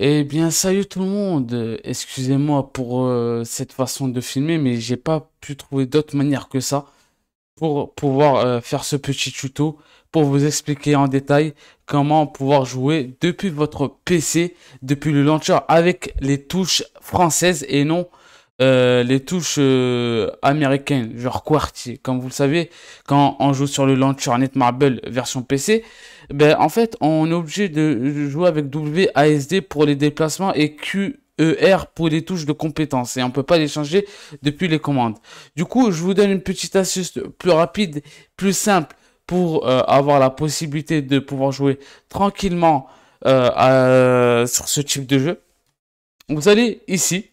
Eh bien, salut tout le monde. Excusez-moi pour euh, cette façon de filmer, mais j'ai pas pu trouver d'autre manière que ça pour pouvoir euh, faire ce petit tuto pour vous expliquer en détail comment pouvoir jouer depuis votre PC, depuis le launcher avec les touches françaises et non euh, les touches euh, américaines, genre Quartier. Comme vous le savez, quand on joue sur le launcher Marble version PC, ben, en fait, on est obligé de jouer avec WASD pour les déplacements et QER pour les touches de compétences. Et on peut pas les changer depuis les commandes. Du coup, je vous donne une petite astuce plus rapide, plus simple pour euh, avoir la possibilité de pouvoir jouer tranquillement sur ce type de jeu. Vous allez ici,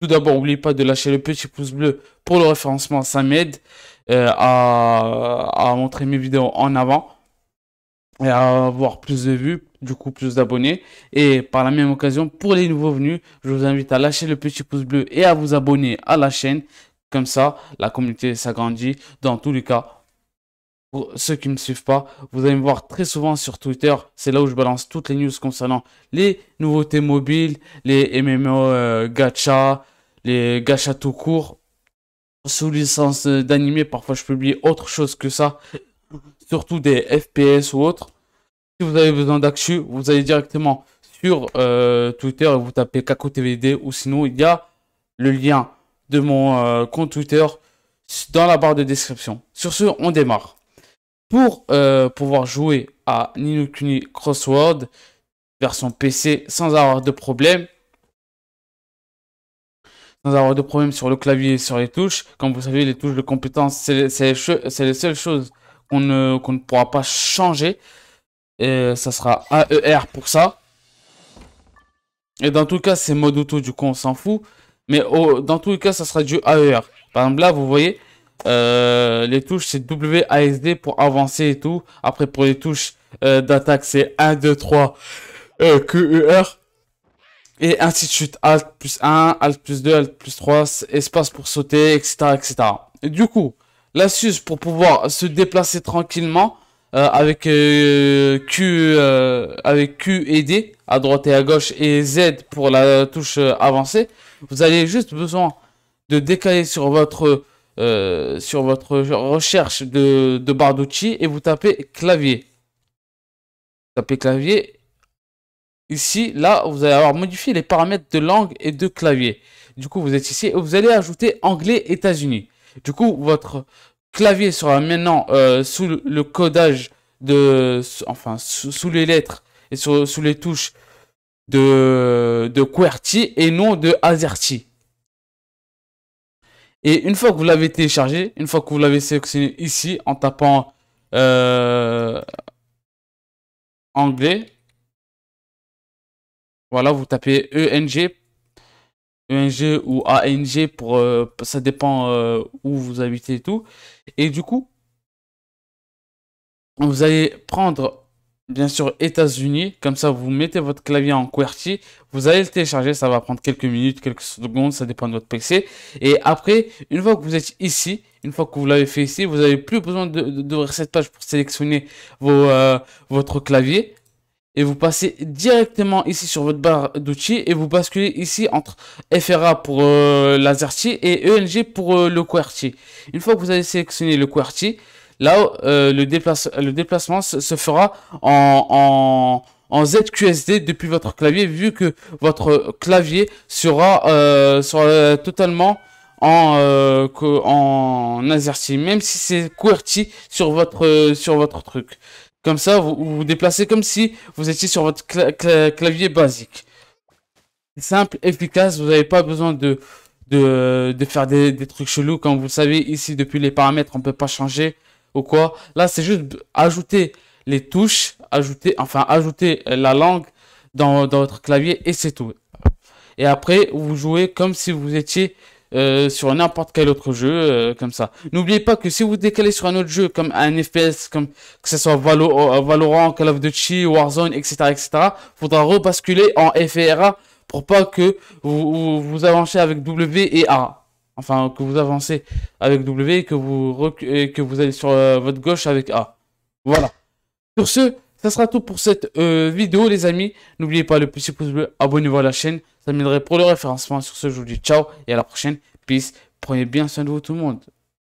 tout d'abord, n'oubliez pas de lâcher le petit pouce bleu pour le référencement, ça m'aide euh, à, à, montrer mes vidéos en avant et à avoir plus de vues, du coup plus d'abonnés. Et par la même occasion, pour les nouveaux venus, je vous invite à lâcher le petit pouce bleu et à vous abonner à la chaîne. Comme ça, la communauté s'agrandit. Dans tous les cas, pour ceux qui ne me suivent pas, vous allez me voir très souvent sur Twitter. C'est là où je balance toutes les news concernant les nouveautés mobiles, les MMO euh, gacha, les gacha tout court. Sous licence d'animé, parfois je publie autre chose que ça. Surtout des FPS ou autres. Si vous avez besoin d'actu, vous allez directement sur euh, Twitter et vous tapez KakoTVD ou sinon il y a le lien de mon euh, compte Twitter dans la barre de description. Sur ce, on démarre pour euh, pouvoir jouer à Ninokuni Kuni Crossword version PC sans avoir de problème. Sans avoir de problème sur le clavier et sur les touches. Comme vous savez, les touches de compétence c'est les seules choses qu'on ne, ne, pourra pas changer. Et euh, ça sera AER pour ça. Et dans tout cas, c'est mode auto, du coup, on s'en fout. Mais dans tous les cas, ça sera du AER. Par exemple, là, vous voyez, euh, les touches, c'est W, WASD pour avancer et tout. Après, pour les touches euh, d'attaque, c'est 1, 2, 3, euh, R Et ainsi de suite. Alt plus 1, Alt plus 2, Alt plus 3, espace pour sauter, etc. etc. du coup, l'astuce pour pouvoir se déplacer tranquillement euh, avec, Q, avec Q et D à droite et à gauche et Z pour la touche avancée, vous allez juste besoin de décaler sur votre euh, sur votre recherche de, barre d'outils et vous tapez clavier. Tapez clavier. Ici, là, vous allez avoir modifié les paramètres de langue et de clavier. Du coup, vous êtes ici et vous allez ajouter anglais États-Unis. Du coup, votre clavier sera maintenant euh, sous le codage de, enfin, sous, les lettres et sous les touches de, de QWERTY et non de AZERTY. Et une fois que vous l'avez téléchargé, une fois que vous l'avez sélectionné ici en tapant euh, anglais, voilà, vous tapez ENG, ENG ou ANG, pour, euh, ça dépend euh, où vous habitez et tout. Et du coup, vous allez prendre bien sûr États-Unis. Comme ça, vous mettez votre clavier en QWERTY, vous allez le télécharger, ça va prendre quelques minutes, quelques secondes, ça dépend de votre PC. Et après, une fois que vous êtes ici, une fois que vous l'avez fait ici, vous n'avez plus besoin d'ouvrir cette page pour sélectionner vos, euh, votre clavier. Et vous passez directement ici sur votre barre d'outils et vous basculez ici entre FRA pour euh, l'AZERTY et ENG pour euh, le QWERTY. Une fois que vous avez sélectionné le QWERTY, Là, euh, le, déplace le, déplacement se fera en, en, en, ZQSD depuis votre clavier, vu que votre clavier sera, euh, sera totalement en, euh, en AZERTY, même si c'est QWERTY sur votre, sur votre truc. Comme ça, vous, vous, déplacez comme si vous étiez sur votre clavier basique. Simple, efficace, vous n'avez pas besoin de, de, de faire des, des, trucs chelous. Comme vous le savez, ici, depuis les paramètres, on peut pas changer ou quoi. Là, c'est juste ajouter les touches, ajouter, enfin, ajouter la langue dans, dans votre clavier et c'est tout. Et après, vous jouez comme si vous étiez euh, sur n'importe quel autre jeu euh, comme ça. N'oubliez pas que si vous décalez sur un autre jeu comme un FPS, comme que ce soit euh, Valorant, Call of Duty, Warzone, etc., etc., faudra rebasculer en FRA pour pas que vous, vous, vous avancez avec W et A enfin que vous avancez avec W et que vous, que vous allez sur euh, votre gauche avec A. Voilà. Sur ce, ça sera tout pour cette euh, vidéo les amis. N'oubliez pas le petit pouce bleu, abonnez-vous à la chaîne, ça m'aiderait pour le référencement. Sur ce, je vous dis ciao et à la prochaine. Peace. Prenez bien soin de vous tout le monde.